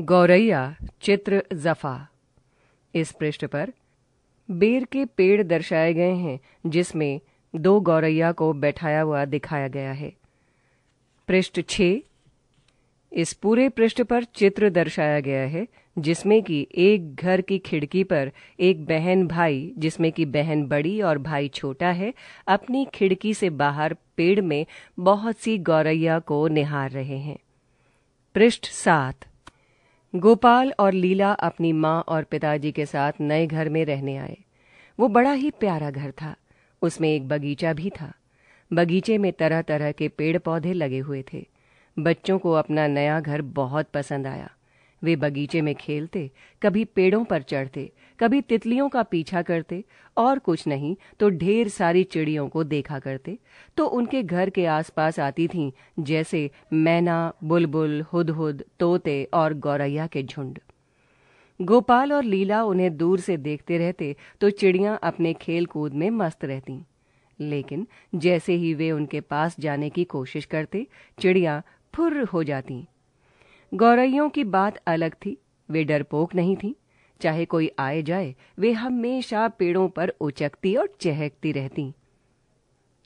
गौरैया चित्र जफा इस पृष्ठ पर बेर के पेड़ दर्शाए गए हैं जिसमें दो गौरैया को बैठाया हुआ दिखाया गया है पृष्ठ छ इस पूरे पृष्ठ पर चित्र दर्शाया गया है जिसमें कि एक घर की खिड़की पर एक बहन भाई जिसमें कि बहन बड़ी और भाई छोटा है अपनी खिड़की से बाहर पेड़ में बहुत सी गौरैया को निहार रहे हैं पृष्ठ सात गोपाल और लीला अपनी माँ और पिताजी के साथ नए घर में रहने आए वो बड़ा ही प्यारा घर था उसमें एक बगीचा भी था बगीचे में तरह तरह के पेड़ पौधे लगे हुए थे बच्चों को अपना नया घर बहुत पसंद आया वे बगीचे में खेलते कभी पेड़ों पर चढ़ते कभी तितलियों का पीछा करते और कुछ नहीं तो ढेर सारी चिड़ियों को देखा करते तो उनके घर के आसपास आती थीं जैसे मैना बुलबुल हुदहुद तोते और गौरैया के झुंड गोपाल और लीला उन्हें दूर से देखते रहते तो चिड़ियां अपने खेल कूद में मस्त रहती लेकिन जैसे ही वे उनके पास जाने की कोशिश करते चिड़िया फुर्र हो जाती गौरैयों की बात अलग थी वे डरपोक नहीं थी चाहे कोई आए जाए वे हमेशा पेड़ों पर उचकती और चहकती रहती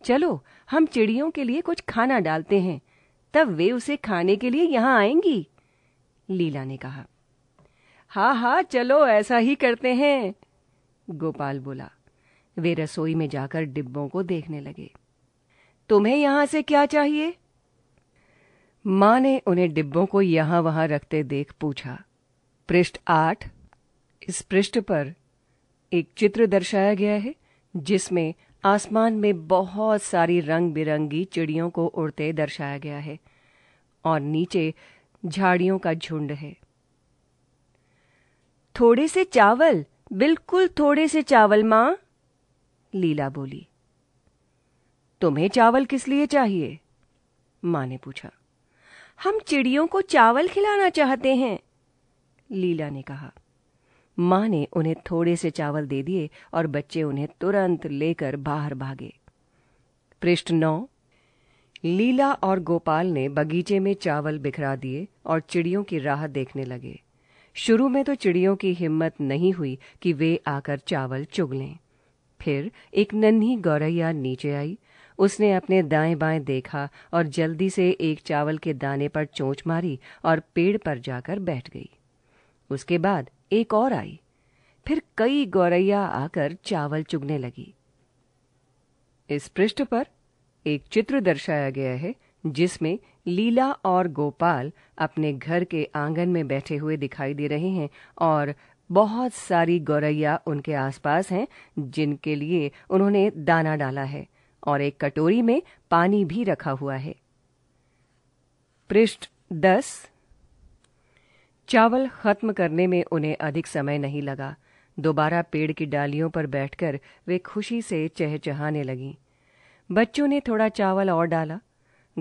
चलो हम चिड़ियों के लिए कुछ खाना डालते हैं तब वे उसे खाने के लिए यहाँ आएंगी लीला ने कहा हा हा चलो ऐसा ही करते हैं गोपाल बोला वे रसोई में जाकर डिब्बों को देखने लगे तुम्हें यहां से क्या चाहिए मां ने उन्हें डिब्बों को यहां वहां रखते देख पूछा पृष्ठ आठ इस पृष्ठ पर एक चित्र दर्शाया गया है जिसमें आसमान में बहुत सारी रंग बिरंगी चिड़ियों को उड़ते दर्शाया गया है और नीचे झाड़ियों का झुंड है थोड़े से चावल बिल्कुल थोड़े से चावल मां लीला बोली तुम्हें चावल किस लिए चाहिए मां ने पूछा हम चिड़ियों को चावल खिलाना चाहते हैं लीला ने कहा माँ ने उन्हें थोड़े से चावल दे दिए और बच्चे उन्हें तुरंत लेकर बाहर भागे पृष्ठ नौ लीला और गोपाल ने बगीचे में चावल बिखरा दिए और चिड़ियों की राह देखने लगे शुरू में तो चिड़ियों की हिम्मत नहीं हुई कि वे आकर चावल चुग लें फिर एक नन्ही गौरैया नीचे आई उसने अपने दाएं बाएं देखा और जल्दी से एक चावल के दाने पर चोंच मारी और पेड़ पर जाकर बैठ गई उसके बाद एक और आई फिर कई गौरैया आकर चावल चुगने लगी इस पृष्ठ पर एक चित्र दर्शाया गया है जिसमें लीला और गोपाल अपने घर के आंगन में बैठे हुए दिखाई दे रहे हैं और बहुत सारी गौरैया उनके आसपास हैं जिनके लिए उन्होंने दाना डाला है और एक कटोरी में पानी भी रखा हुआ है पृष्ठ दस चावल खत्म करने में उन्हें अधिक समय नहीं लगा दोबारा पेड़ की डालियों पर बैठकर वे खुशी से चहचहाने लगी बच्चों ने थोड़ा चावल और डाला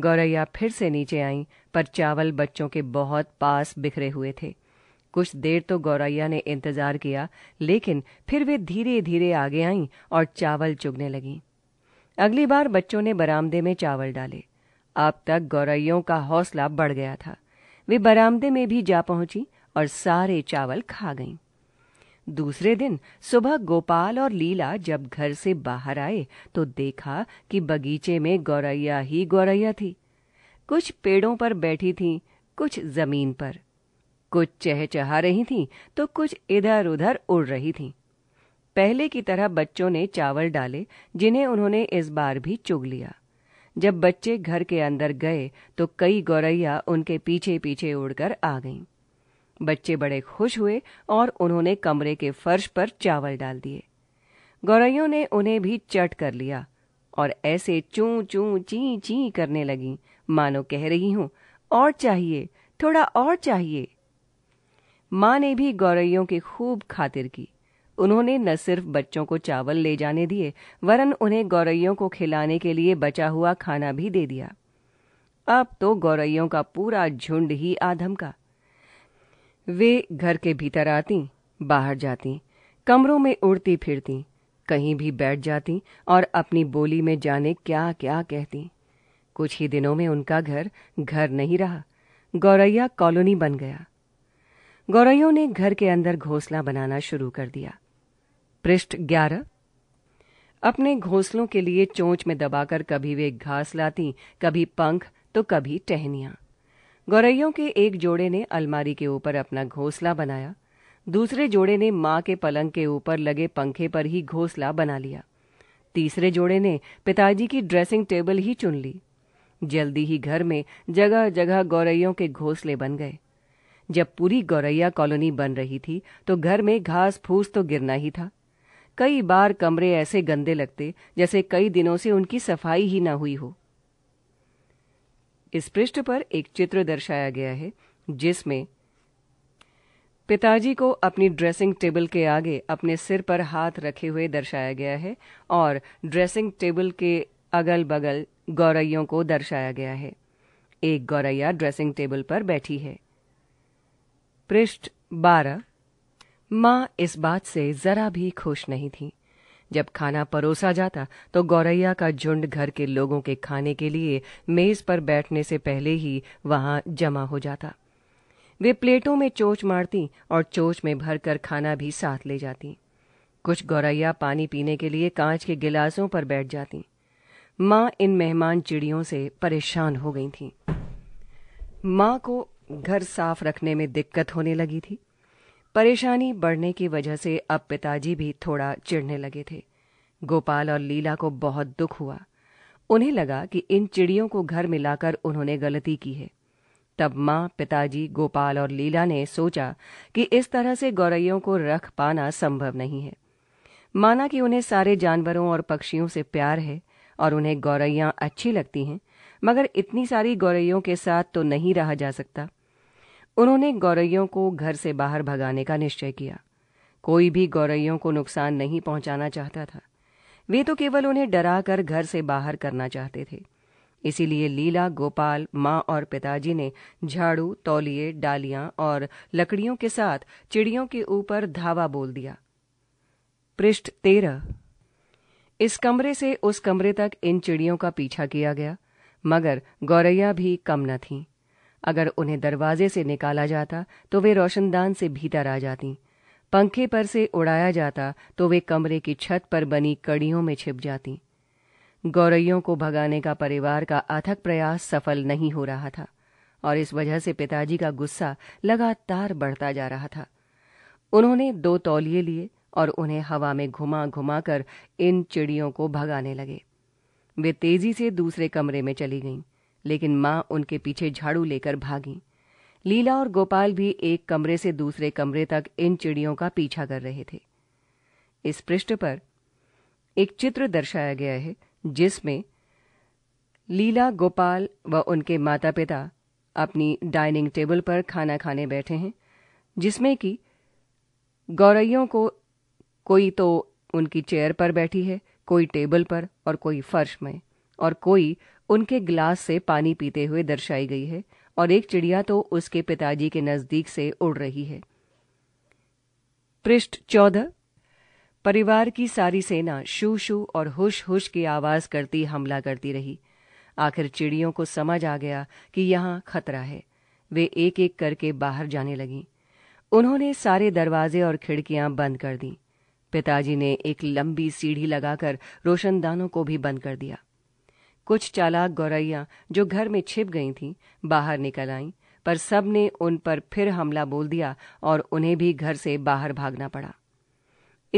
गौरैया फिर से नीचे आई पर चावल बच्चों के बहुत पास बिखरे हुए थे कुछ देर तो गौरैया ने इंतजार किया लेकिन फिर वे धीरे धीरे आगे आईं और चावल चुगने लगीं अगली बार बच्चों ने बरामदे में चावल डाले अब तक गौरैयों का हौसला बढ़ गया था वे बरामदे में भी जा पहुंची और सारे चावल खा गईं। दूसरे दिन सुबह गोपाल और लीला जब घर से बाहर आए तो देखा कि बगीचे में गौरैया ही गौरैया थी कुछ पेड़ों पर बैठी थी कुछ जमीन पर कुछ चहचहा रही थी तो कुछ इधर उधर उड़ रही थीं। पहले की तरह बच्चों ने चावल डाले जिन्हें उन्होंने इस बार भी चुग लिया जब बच्चे घर के अंदर गए तो कई गौरैया उनके पीछे पीछे उड़कर आ गईं। बच्चे बड़े खुश हुए और उन्होंने कमरे के फर्श पर चावल डाल दिए गौरैयों ने उन्हें भी चट कर लिया और ऐसे चू चू ची ची करने लगी मानो कह रही हूं और चाहिए थोड़ा और चाहिए मां ने भी गौरैयों की खूब खातिर की उन्होंने न सिर्फ बच्चों को चावल ले जाने दिए वरन उन्हें गौरैयों को खिलाने के लिए बचा हुआ खाना भी दे दिया अब तो गौरैयों का पूरा झुंड ही आधम का वे घर के भीतर आती बाहर जाती कमरों में उड़ती फिरती कहीं भी बैठ जाती और अपनी बोली में जाने क्या क्या कहती कुछ ही दिनों में उनका घर घर नहीं रहा गौरैया कॉलोनी बन गया गौरैयों ने घर के अंदर घोंसला बनाना शुरू कर दिया पृष्ठ ग्यारह अपने घोंसलों के लिए चोंच में दबाकर कभी वे घास लाती कभी पंख तो कभी टहनियां गौरैयों के एक जोड़े ने अलमारी के ऊपर अपना घोंसला बनाया दूसरे जोड़े ने माँ के पलंग के ऊपर लगे पंखे पर ही घोंसला बना लिया तीसरे जोड़े ने पिताजी की ड्रेसिंग टेबल ही चुन ली जल्दी ही घर में जगह जगह गौरैयों के घोंसले बन गए जब पूरी गौरैया कॉलोनी बन रही थी तो घर में घास फूस तो गिरना ही था कई बार कमरे ऐसे गंदे लगते जैसे कई दिनों से उनकी सफाई ही ना हुई हो इस पृष्ठ पर एक चित्र दर्शाया गया है जिसमें पिताजी को अपनी ड्रेसिंग टेबल के आगे अपने सिर पर हाथ रखे हुए दर्शाया गया है और ड्रेसिंग टेबल के अगल बगल गौरैयों को दर्शाया गया है एक गौरैया ड्रेसिंग टेबल पर बैठी है पृष्ठ बारह माँ इस बात से जरा भी खुश नहीं थी जब खाना परोसा जाता तो गौरैया का झुंड घर के लोगों के खाने के लिए मेज पर बैठने से पहले ही वहां जमा हो जाता वे प्लेटों में चोच मारती और चोच में भरकर खाना भी साथ ले जाती कुछ गौरैया पानी पीने के लिए कांच के गिलासों पर बैठ जाती माँ इन मेहमान चिड़ियों से परेशान हो गई थी माँ को घर साफ रखने में दिक्कत होने लगी थी परेशानी बढ़ने की वजह से अब पिताजी भी थोड़ा चिढ़ने लगे थे गोपाल और लीला को बहुत दुख हुआ उन्हें लगा कि इन चिड़ियों को घर में लाकर उन्होंने गलती की है तब माँ पिताजी गोपाल और लीला ने सोचा कि इस तरह से गौरैयों को रख पाना संभव नहीं है माना कि उन्हें सारे जानवरों और पक्षियों से प्यार है और उन्हें गौरैया अच्छी लगती हैं मगर इतनी सारी गौरैयों के साथ तो नहीं रहा जा सकता उन्होंने गौरैयों को घर से बाहर भगाने का निश्चय किया कोई भी गौरैयों को नुकसान नहीं पहुंचाना चाहता था वे तो केवल उन्हें डरा कर घर से बाहर करना चाहते थे इसीलिए लीला गोपाल माँ और पिताजी ने झाड़ू तौलिए डालियां और लकड़ियों के साथ चिड़ियों के ऊपर धावा बोल दिया पृष्ठ तेरह इस कमरे से उस कमरे तक इन चिड़ियों का पीछा किया गया मगर गौरैया भी कम न थीं अगर उन्हें दरवाजे से निकाला जाता तो वे रोशनदान से भीतर आ जाती पंखे पर से उड़ाया जाता तो वे कमरे की छत पर बनी कड़ियों में छिप जाती गौरैयों को भगाने का परिवार का अथक प्रयास सफल नहीं हो रहा था और इस वजह से पिताजी का गुस्सा लगातार बढ़ता जा रहा था उन्होंने दो तौलिए लिए और उन्हें हवा में घुमा घुमाकर इन चिड़ियों को भगाने लगे वे तेजी से दूसरे कमरे में चली गईं लेकिन माँ उनके पीछे झाड़ू लेकर भागी लीला और गोपाल भी एक कमरे से दूसरे कमरे तक इन चिड़ियों का पीछा कर रहे थे इस पृष्ठ पर एक चित्र दर्शाया गया है जिसमें लीला गोपाल व उनके माता पिता अपनी डाइनिंग टेबल पर खाना खाने बैठे हैं जिसमें कि गौरैयों को कोई तो उनकी चेयर पर बैठी है कोई टेबल पर और कोई फर्श में और कोई उनके गिलास से पानी पीते हुए दर्शाई गई है और एक चिड़िया तो उसके पिताजी के नजदीक से उड़ रही है पृष्ठ चौदह परिवार की सारी सेना शू शू और हुश हुश की आवाज करती हमला करती रही आखिर चिड़ियों को समझ आ गया कि यहां खतरा है वे एक एक करके बाहर जाने लगी उन्होंने सारे दरवाजे और खिड़कियां बंद कर दी पिताजी ने एक लंबी सीढ़ी लगाकर रोशनदानों को भी बंद कर दिया कुछ चालाक गौरैया जो घर में छिप गई थीं बाहर निकल आईं पर सब ने उन पर फिर हमला बोल दिया और उन्हें भी घर से बाहर भागना पड़ा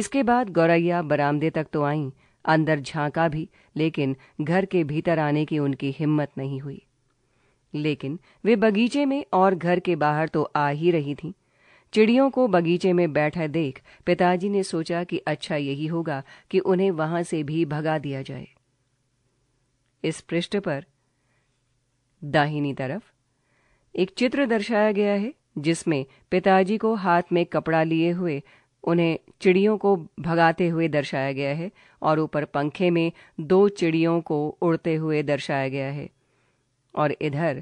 इसके बाद गौरैया बरामदे तक तो आईं अंदर झांका भी लेकिन घर के भीतर आने की उनकी हिम्मत नहीं हुई लेकिन वे बगीचे में और घर के बाहर तो आ ही रही थीं चिड़ियों को बगीचे में बैठा देख पिताजी ने सोचा कि अच्छा यही होगा कि उन्हें वहां से भी भगा दिया जाए इस पृष्ठ पर दाहिनी तरफ एक चित्र दर्शाया गया है जिसमें पिताजी को हाथ में कपड़ा लिए हुए उन्हें चिड़ियों को भगाते हुए दर्शाया गया है और ऊपर पंखे में दो चिड़ियों को उड़ते हुए दर्शाया गया है और इधर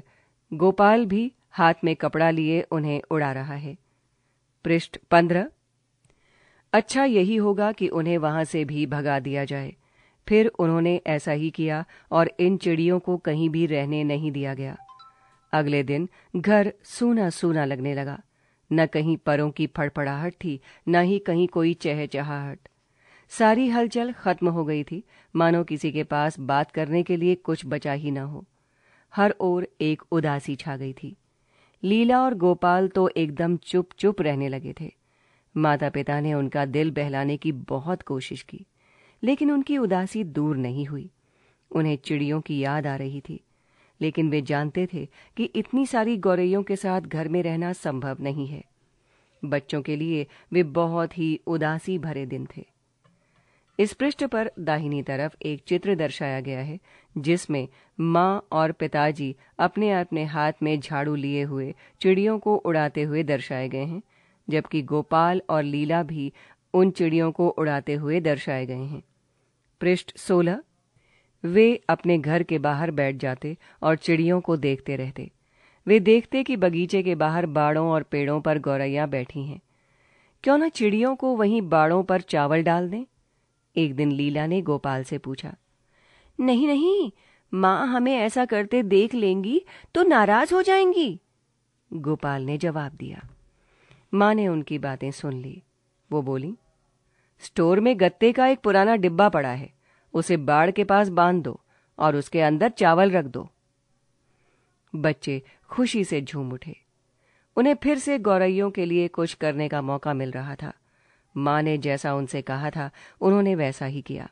गोपाल भी हाथ में कपड़ा लिए उन्हें उड़ा रहा है पृष्ठ पंद्रह अच्छा यही होगा कि उन्हें वहां से भी भगा दिया जाए फिर उन्होंने ऐसा ही किया और इन चिड़ियों को कहीं भी रहने नहीं दिया गया अगले दिन घर सूना सूना लगने लगा न कहीं परों की फड़फड़ाहट थी न ही कहीं कोई चहचहाहट सारी हलचल खत्म हो गई थी मानो किसी के पास बात करने के लिए कुछ बचा ही न हो हर ओर एक उदासी छा गई थी लीला और गोपाल तो एकदम चुप चुप रहने लगे थे माता पिता ने उनका दिल बहलाने की बहुत कोशिश की लेकिन उनकी उदासी दूर नहीं हुई उन्हें चिड़ियों की याद आ रही थी लेकिन वे जानते थे कि इतनी सारी गौरैयों के साथ घर में रहना संभव नहीं है बच्चों के लिए वे बहुत ही उदासी भरे दिन थे इस पृष्ठ पर दाहिनी तरफ एक चित्र दर्शाया गया है जिसमें माँ और पिताजी अपने अपने हाथ में झाड़ू लिए हुए चिड़ियों को उड़ाते हुए दर्शाए गए हैं जबकि गोपाल और लीला भी उन चिड़ियों को उड़ाते हुए दर्शाए गए हैं पृष्ठ सोलह वे अपने घर के बाहर बैठ जाते और चिड़ियों को देखते रहते वे देखते कि बगीचे के बाहर बाड़ों और पेड़ों पर गौरैया बैठी हैं क्यों ना चिड़ियों को वहीं बाड़ों पर चावल डाल दें एक दिन लीला ने गोपाल से पूछा नहीं नहीं माँ हमें ऐसा करते देख लेंगी तो नाराज हो जाएंगी गोपाल ने जवाब दिया माँ ने उनकी बातें सुन ली वो बोली स्टोर में गत्ते का एक पुराना डिब्बा पड़ा है उसे बाड़ के पास बांध दो और उसके अंदर चावल रख दो बच्चे खुशी से झूम उठे उन्हें फिर से गौरैयों के लिए कुछ करने का मौका मिल रहा था माँ ने जैसा उनसे कहा था उन्होंने वैसा ही किया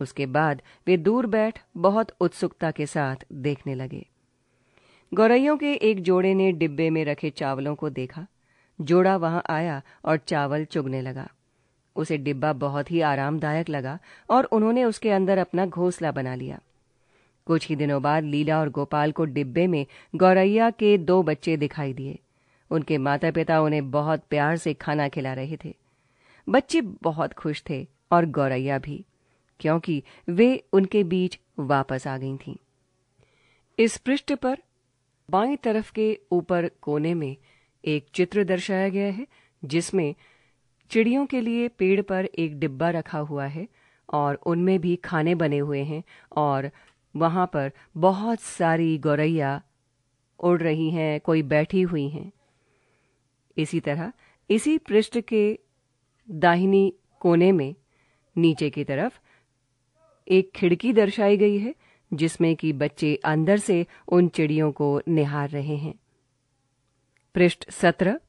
उसके बाद वे दूर बैठ बहुत उत्सुकता के साथ देखने लगे गौरैयों के एक जोड़े ने डिब्बे में रखे चावलों को देखा जोड़ा वहां आया और चावल चुगने लगा उसे डिब्बा बहुत ही आरामदायक लगा और उन्होंने उसके अंदर अपना घोंसला बना लिया कुछ ही दिनों बाद लीला और गोपाल को डिब्बे में गौरैया के दो बच्चे दिखाई दिए उनके माता पिता उन्हें बहुत प्यार से खाना खिला रहे थे बच्चे बहुत खुश थे और गौरैया भी क्योंकि वे उनके बीच वापस आ गई थीं। इस पृष्ठ पर बाई तरफ के ऊपर कोने में एक चित्र दर्शाया गया है जिसमें चिड़ियों के लिए पेड़ पर एक डिब्बा रखा हुआ है और उनमें भी खाने बने हुए हैं और वहां पर बहुत सारी गौरैया उड़ रही हैं कोई बैठी हुई हैं इसी तरह इसी पृष्ठ के दाहिनी कोने में नीचे की तरफ एक खिड़की दर्शाई गई है जिसमें कि बच्चे अंदर से उन चिड़ियों को निहार रहे हैं पृष्ठ सत्रह